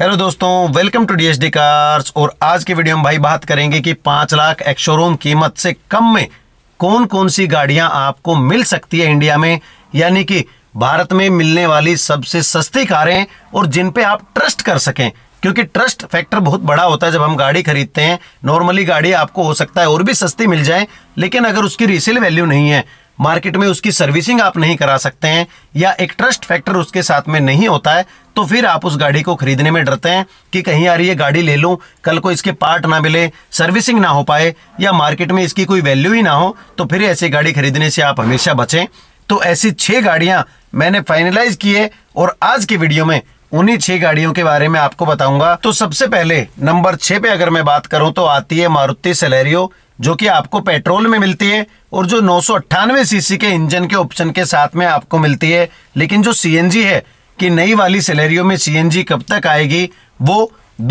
hello दोस्तों welcome to D cars और आज के वीडियो में भाई बात करेंगे कि पाँच लाख एक्शोरूम कीमत से कम में कौन कौन सी गाड़ियां आपको मिल सकती है इंडिया में यानी कि भारत में मिलने वाली सबसे सस्ती कारें और जिन पे आप ट्रस्ट कर सकें क्योंकि ट्रस्ट फैक्टर बहुत बड़ा होता है जब हम गाड़ी खरीदते हैं नॉर्मली गाड़ी आपको हो सकता है और भी सस्ती मिल जाए लेकिन अगर उसकी रीसेल वैल्यू नहीं है मार्केट में उसकी सर्विसिंग आप नहीं करा सकते हैं या एक ट्रस्ट फैक्टर उसके साथ में नहीं होता है तो फिर आप उस गाड़ी को खरीदने में डरते हैं कि कहीं यार ये गाड़ी ले लूं कल को इसके पार्ट ना मिले सर्विसिंग ना हो पाए या मार्केट में इसकी कोई वैल्यू ही ना हो तो फिर ऐसी गाड़ी खरीदने से आप हमेशा बचें तो ऐसी छः गाड़ियाँ मैंने फाइनलाइज किए और आज की वीडियो में उन्हीं छह गाड़ियों के बारे में आपको बताऊंगा तो सबसे पहले नंबर छह पे अगर मैं बात करूं तो आती है मारुति सेलेरियो जो कि आपको पेट्रोल में मिलती है और जो नौ सीसी के इंजन के ऑप्शन के साथ में आपको मिलती है लेकिन जो सीएनजी है कि नई वाली सैलरियों में सीएनजी कब तक आएगी वो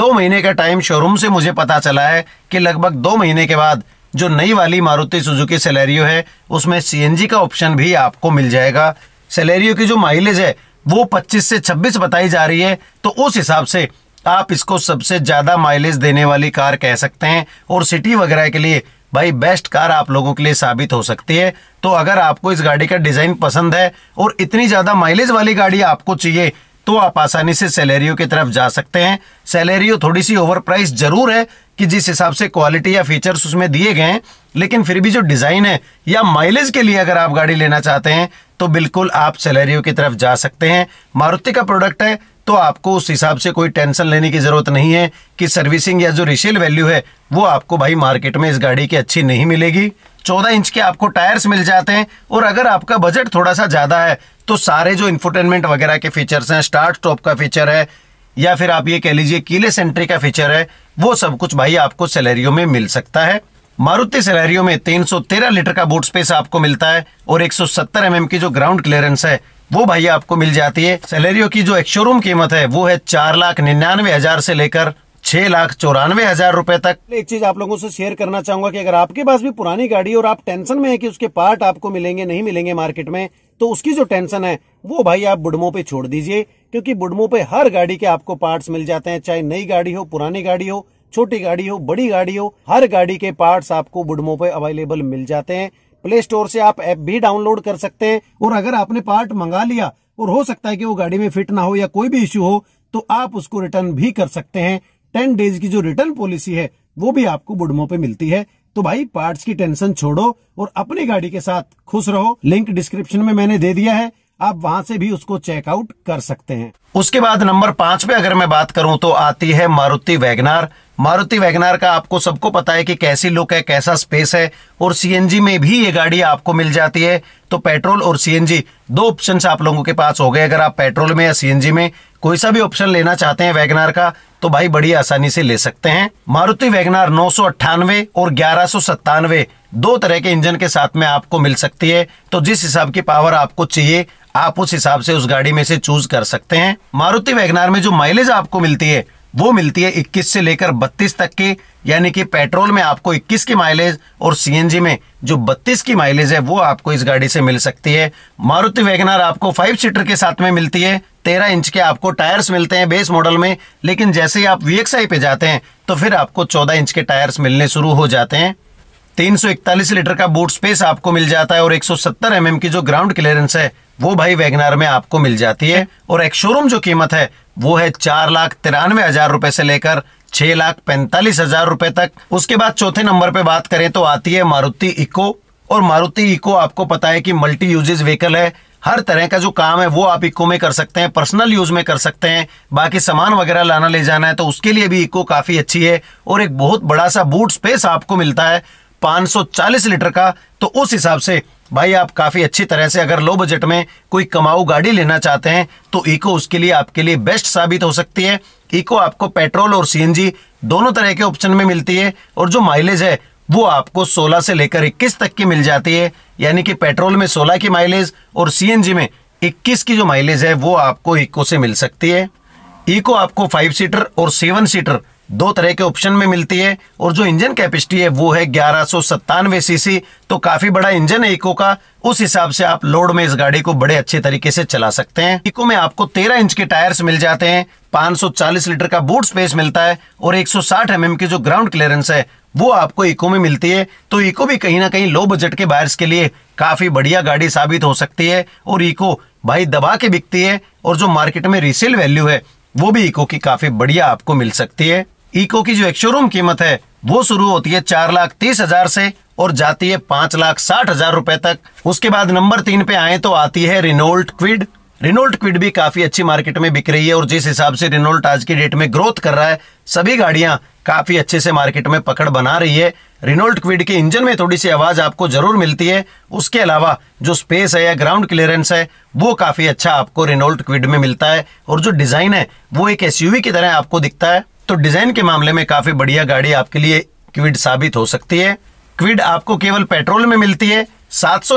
दो महीने का टाइम शोरूम से मुझे पता चला है कि लगभग दो महीने के बाद जो नई वाली मारुति सुजुकी सैलरियो है उसमें सीएनजी का ऑप्शन भी आपको मिल जाएगा सैलरियो की जो माइलेज है वो 25 से 26 बताई जा रही है तो उस हिसाब से आप इसको सबसे ज़्यादा माइलेज देने वाली कार कह सकते हैं और सिटी वगैरह के लिए भाई बेस्ट कार आप लोगों के लिए साबित हो सकती है तो अगर आपको इस गाड़ी का डिज़ाइन पसंद है और इतनी ज़्यादा माइलेज वाली गाड़ी आपको चाहिए तो आप आसानी से सैलरियो की तरफ जा सकते हैं सैलरियो थोड़ी सी ओवर प्राइस जरूर है कि जिस हिसाब से क्वालिटी या फीचर्स उसमें दिए गए हैं लेकिन फिर भी जो डिज़ाइन है या माइलेज के लिए अगर आप गाड़ी लेना चाहते हैं तो बिल्कुल आप सैलरियो की तरफ जा सकते हैं मारुति का प्रोडक्ट है तो आपको उस हिसाब से कोई टेंशन लेने की ज़रूरत नहीं है कि सर्विसिंग या जो रिसेल वैल्यू है वो आपको भाई मार्केट में इस गाड़ी की अच्छी नहीं मिलेगी चौदह इंच के आपको टायर्स मिल जाते हैं और अगर आपका बजट थोड़ा सा ज़्यादा है तो सारे जो इन्फोटेनमेंट वगैरह के फीचर्स हैं स्टार्ट स्टॉप का फीचर है या फिर आप ये कह लीजिए कीले सेंट्री का फीचर है वो सब कुछ भाई आपको सैलरियों में मिल सकता है मारुति सैलरियों में 313 लीटर का बूट स्पेस आपको मिलता है और 170 सौ mm की जो ग्राउंड क्लियरेंस है वो भाई आपको मिल जाती है सैलरियो की जो एक शोरूम कीमत है वो है चार लाख निन्यानवे हजार से लेकर छह लाख चौरानवे हजार रूपए तक एक चीज आप लोगों से शेयर करना चाहूंगा कि अगर आपके पास भी पुरानी गाड़ी और आप टेंशन में है कि उसके पार्ट आपको मिलेंगे नहीं मिलेंगे मार्केट में तो उसकी जो टेंशन है वो भाई आप बुडमो पे छोड़ दीजिए क्योंकि बुडमो पे हर गाड़ी के आपको पार्ट्स मिल जाते हैं चाहे नई गाड़ी हो पुरानी गाड़ी हो छोटी गाड़ी हो बड़ी गाड़ी हो हर गाड़ी के पार्ट आपको बुडमो पे अवेलेबल मिल जाते हैं प्ले स्टोर से आप ऐप भी डाउनलोड कर सकते हैं और अगर आपने पार्ट मंगा लिया और हो सकता है कि वो गाड़ी में फिट ना हो या कोई भी इश्यू हो तो आप उसको रिटर्न भी कर सकते हैं टेन डेज की जो रिटर्न पॉलिसी है वो भी आपको बुडमो पे मिलती है तो भाई पार्ट्स की टेंशन छोड़ो और अपनी गाड़ी के साथ खुश रहो लिंक डिस्क्रिप्शन में मैंने दे दिया है आप वहां से भी उसको चेकआउट कर सकते हैं उसके बाद नंबर पांच पे अगर मैं बात करूं तो आती है मारुति वैगनार मारुति वैगनार का आपको सबको पता है कि कैसी लुक है कैसा स्पेस है और सीएनजी में भी ये गाड़ी आपको मिल जाती है तो पेट्रोल और सीएनजी दो ऑप्शन आप लोगों के पास हो गए अगर आप पेट्रोल में या सीएनजी में कोई सा भी ऑप्शन लेना चाहते हैं वैगनार का तो भाई बड़ी आसानी से ले सकते हैं मारुति वैगनार नौ और ग्यारह दो तरह के इंजन के साथ में आपको मिल सकती है तो जिस हिसाब की पावर आपको चाहिए आप उस हिसाब से उस गाड़ी में से चूज कर सकते हैं मारुति वैगनार में जो माइलेज आपको मिलती है वो मिलती है 21 से लेकर 32 तक की यानी कि पेट्रोल में आपको 21 की माइलेज और सीएनजी में जो 32 की माइलेज है वो आपको इस गाड़ी से मिल सकती है मारुति वैगनार आपको फाइव सीटर के साथ में मिलती है तेरह इंच के आपको टायर्स मिलते हैं बेस मॉडल में लेकिन जैसे ही आप वी पे जाते हैं तो फिर आपको चौदह इंच के टायर्स मिलने शुरू हो जाते हैं 341 लीटर का बूट स्पेस आपको मिल जाता है और 170 एमएम की जो ग्राउंड क्लियरेंस है वो भाई वैगनार में आपको मिल जाती है और एक शोरूम जो कीमत है वो है चार लाख तिरानवे हजार रुपए से लेकर छह लाख पैंतालीस हजार रुपए तक उसके बाद चौथे नंबर पे बात करें तो आती है मारुति इको और मारुति इको आपको पता है कि मल्टी यूजेज व्हीकल है हर तरह का जो काम है वो आप इको में कर सकते हैं पर्सनल यूज में कर सकते हैं बाकी सामान वगैरह लाना ले जाना है तो उसके लिए भी इको काफी अच्छी है और एक बहुत बड़ा सा बूट स्पेस आपको मिलता है 540 लीटर का तो उस हिसाब से भाई आप काफ़ी अच्छी तरह से अगर लो बजट में कोई कमाऊ गाड़ी लेना चाहते हैं तो इको उसके लिए आपके लिए बेस्ट साबित हो सकती है इको आपको पेट्रोल और सीएनजी दोनों तरह के ऑप्शन में मिलती है और जो माइलेज है वो आपको 16 से लेकर 21 तक की मिल जाती है यानी कि पेट्रोल में 16 की माइलेज और सीएनजी में 21 की जो माइलेज है वो आपको इको से मिल सकती है इको आपको फाइव सीटर और सेवन सीटर दो तरह के ऑप्शन में मिलती है और जो इंजन कैपेसिटी है वो है ग्यारह सो सत्तानवे सीसी तो काफी बड़ा इंजन है इको का उस हिसाब से आप लोड में इस गाड़ी को बड़े अच्छे तरीके से चला सकते हैं इको में आपको 13 इंच के टायर्स मिल जाते हैं 540 लीटर का बूट स्पेस मिलता है और 160 सौ mm की जो ग्राउंड क्लियरेंस है वो आपको इको में मिलती है तो इको भी कहीं ना कहीं लो बजट के बायर्स के लिए काफी बढ़िया गाड़ी साबित हो सकती है और इको भाई दबा के बिकती है और जो मार्केट में रिसेल वैल्यू है वो भी इको की काफी बढ़िया आपको मिल सकती है इको की जो एक शोरूम कीमत है वो शुरू होती है चार लाख तीस हजार से और जाती है पांच लाख साठ हजार रुपए तक उसके बाद नंबर तीन पे आए तो आती है रिनोल्ट क्विड रिनोल्ट क्विड भी काफी अच्छी मार्केट में बिक रही है और जिस हिसाब से रिनोल्ट आज की डेट में ग्रोथ कर रहा है सभी गाड़ियां काफी अच्छे से मार्केट में पकड़ बना रही है रिनोल्ट क्विड के इंजन में थोड़ी सी आवाज आपको जरूर मिलती है उसके अलावा जो स्पेस है या ग्राउंड क्लियरेंस है वो काफी अच्छा आपको रिनोल्ट क्विड में मिलता है और जो डिजाइन है वो एक एसयूवी की तरह आपको दिखता है तो डिज़ाइन के मामले में काफ़ी बढ़िया गाड़ी आपके लिए क्विड साबित हो सकती है क्विड आपको केवल पेट्रोल में मिलती है सात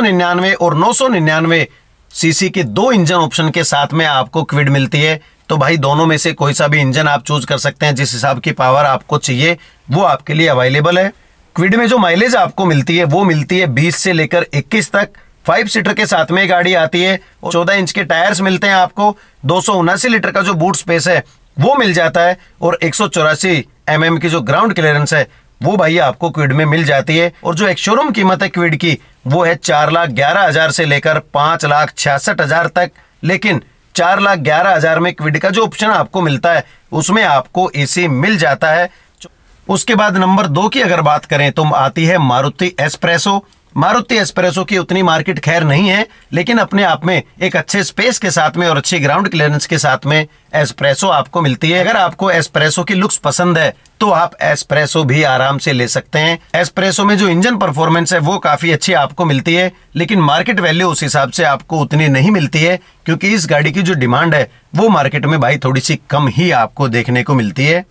और नौ सीसी के दो इंजन ऑप्शन के साथ में आपको क्विड मिलती है तो भाई दोनों में से कोई सा भी इंजन आप चूज कर सकते हैं जिस हिसाब की पावर आपको चाहिए वो आपके लिए अवेलेबल है क्विड में जो माइलेज आपको मिलती है वो मिलती है 20 से लेकर 21 तक फाइव सीटर के साथ में गाड़ी आती है 14 इंच के टायर्स मिलते हैं आपको दो लीटर का जो बूट स्पेस है वो मिल जाता है और एक सौ mm की जो ग्राउंड क्लियरेंस है वो भाई आपको क्विड में मिल जाती है और जो एक शोरूम कीमत है क्विड की वो है चार लाख ग्यारह हजार से लेकर पांच लाख छियासठ हजार तक लेकिन चार लाख ग्यारह हजार में क्विड का जो ऑप्शन आपको मिलता है उसमें आपको एसी मिल जाता है उसके बाद नंबर दो की अगर बात करें तो आती है मारुति एस्प्रेसो मारुति एस्प्रेसो की उतनी मार्केट खैर नहीं है लेकिन अपने आप में एक अच्छे स्पेस के साथ में और अच्छी ग्राउंड क्लियरेंस के साथ में एस्प्रेसो आपको मिलती है अगर आपको एस्प्रेसो की लुक्स पसंद है तो आप एस्प्रेसो भी आराम से ले सकते हैं एस्प्रेसो में जो इंजन परफॉर्मेंस है वो काफी अच्छी आपको मिलती है लेकिन मार्केट वैल्यू उस हिसाब से आपको उतनी नहीं मिलती है क्योंकि इस गाड़ी की जो डिमांड है वो मार्केट में भाई थोड़ी सी कम ही आपको देखने को मिलती है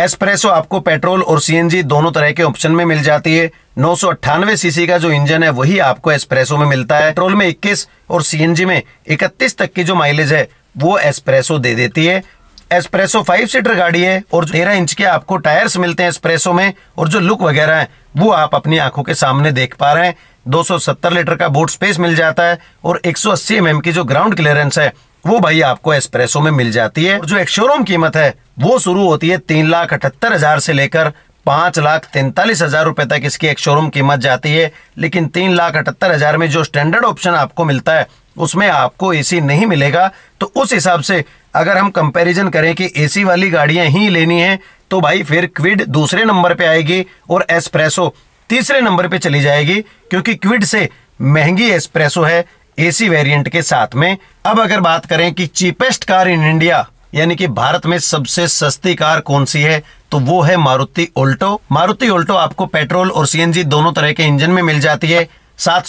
एस्प्रेसो आपको पेट्रोल और सीएनजी दोनों तरह के ऑप्शन में मिल जाती है नौ सीसी का जो इंजन है वही आपको एस्प्रेसो में मिलता है पेट्रोल में 21 और सीएनजी में 31 तक की जो माइलेज है वो एस्प्रेसो दे देती है एस्प्रेसो फाइव सीटर गाड़ी है और तेरह इंच के आपको टायर्स मिलते हैं एस्प्रेसो में और जो लुक वगैरह है वो आप अपनी आंखों के सामने देख पा रहे हैं 270 लीटर का बोट स्पेस मिल जाता है और 180 सौ mm की जो ग्राउंड क्लियरेंस है वो भाई आपको एस्प्रेसो में मिल जाती है और जो एक्शोरूम कीमत है वो शुरू होती है तीन लाख अठहत्तर हजार से लेकर पांच लाख तैंतालीस हजार रुपए तक इसकी एक्शोरूम कीमत जाती है लेकिन तीन लाख अठहत्तर हजार में जो स्टैंडर्ड ऑप्शन आपको मिलता है उसमें आपको एसी नहीं मिलेगा तो उस हिसाब से अगर हम कंपैरिजन करें कि एसी वाली गाड़ियां ही लेनी है तो भाई फिर क्विड दूसरे नंबर पे आएगी और एस्प्रेसो तीसरे नंबर पे चली जाएगी क्योंकि क्विड से महंगी एस्प्रेसो है एसी वेरिएंट के साथ में अब अगर बात करें कि चीपेस्ट कार इन इंडिया यानी कि भारत में सबसे सस्ती कार कौन सी है तो वो है मारुति ओल्टो मारुति ओल्टो आपको पेट्रोल और सीएनजी दोनों तरह के इंजन में मिल जाती है सात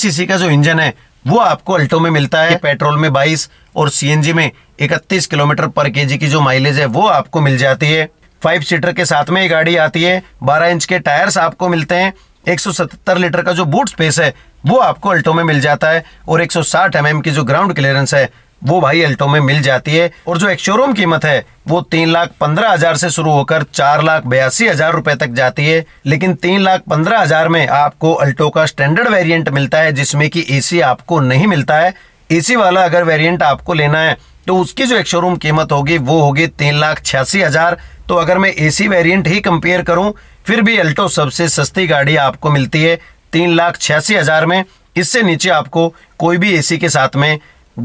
सीसी का जो इंजन है वो आपको अल्टो में मिलता है पेट्रोल में बाईस और सीएनजी में इकतीस किलोमीटर पर के की जो माइलेज है वो आपको मिल जाती है फाइव सीटर के साथ में ये गाड़ी आती है 12 इंच के टायर्स आपको मिलते हैं 177 लीटर का जो बूट स्पेस है वो आपको अल्टो में मिल जाता है और 160 mm की जो ग्राउंड क्लियरेंस है वो भाई अल्टो में मिल जाती है और जो एक शोरूम कीमत है वो तीन लाख पंद्रह हजार से शुरू होकर चार लाख बयासी हजार रुपए तक जाती है लेकिन तीन लाख पंद्रह हजार में आपको अल्टो का स्टैंडर्ड वेरिएंट मिलता है जिसमें कि एसी आपको नहीं मिलता है एसी वाला अगर वेरिएंट आपको लेना है तो उसकी जो एक शोरूम कीमत होगी वो होगी तीन लाख छियासी हजार तो अगर मैं ए वेरियंट ही कंपेयर करूं फिर भी अल्टो सबसे सस्ती गाड़ी आपको मिलती है तीन लाख छियासी हज़ार में इससे नीचे आपको कोई भी एसी के साथ में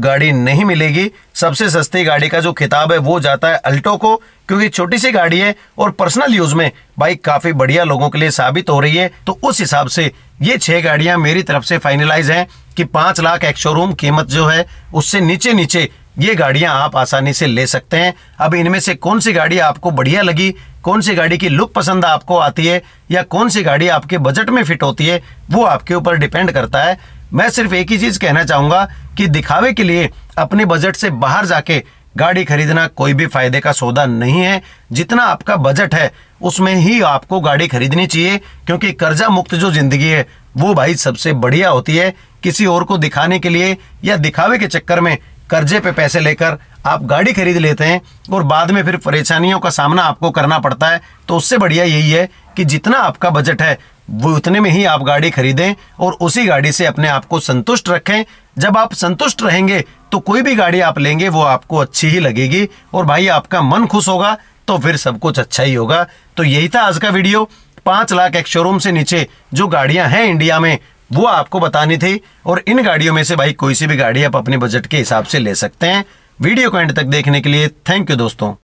गाड़ी नहीं मिलेगी सबसे सस्ती गाड़ी का जो खिताब है वो जाता है अल्टो को क्योंकि छोटी सी गाड़ी है और पर्सनल यूज में बाइक काफी बढ़िया लोगों के लिए साबित हो रही है तो उस हिसाब से ये छह गाड़ियां मेरी तरफ से फाइनलाइज हैं कि पांच लाख एक शोरूम कीमत जो है उससे नीचे नीचे ये गाड़ियां आप आसानी से ले सकते हैं अब इनमें से कौन सी गाड़ी आपको बढ़िया लगी कौन सी गाड़ी की लुक पसंद आपको आती है या कौन सी गाड़ी आपके बजट में फिट होती है वो आपके ऊपर डिपेंड करता है मैं सिर्फ एक ही चीज़ कहना चाहूँगा कि दिखावे के लिए अपने बजट से बाहर जाके गाड़ी खरीदना कोई भी फायदे का सौदा नहीं है जितना आपका बजट है उसमें ही आपको गाड़ी खरीदनी चाहिए क्योंकि कर्जा मुक्त जो ज़िंदगी है वो भाई सबसे बढ़िया होती है किसी और को दिखाने के लिए या दिखावे के चक्कर में कर्जे पे पैसे लेकर आप गाड़ी खरीद लेते हैं और बाद में फिर परेशानियों का सामना आपको करना पड़ता है तो उससे बढ़िया यही है कि जितना आपका बजट है वो उतने में ही आप गाड़ी खरीदें और उसी गाड़ी से अपने आप को संतुष्ट रखें जब आप संतुष्ट रहेंगे तो कोई भी गाड़ी आप लेंगे वो आपको अच्छी ही लगेगी और भाई आपका मन खुश होगा तो फिर सब कुछ अच्छा ही होगा तो यही था आज का वीडियो पांच लाख एक शोरूम से नीचे जो गाड़ियां हैं इंडिया में वो आपको बतानी थी और इन गाड़ियों में से भाई कोई सी भी गाड़ी आप अपने बजट के हिसाब से ले सकते हैं वीडियो को एंड तक देखने के लिए थैंक यू दोस्तों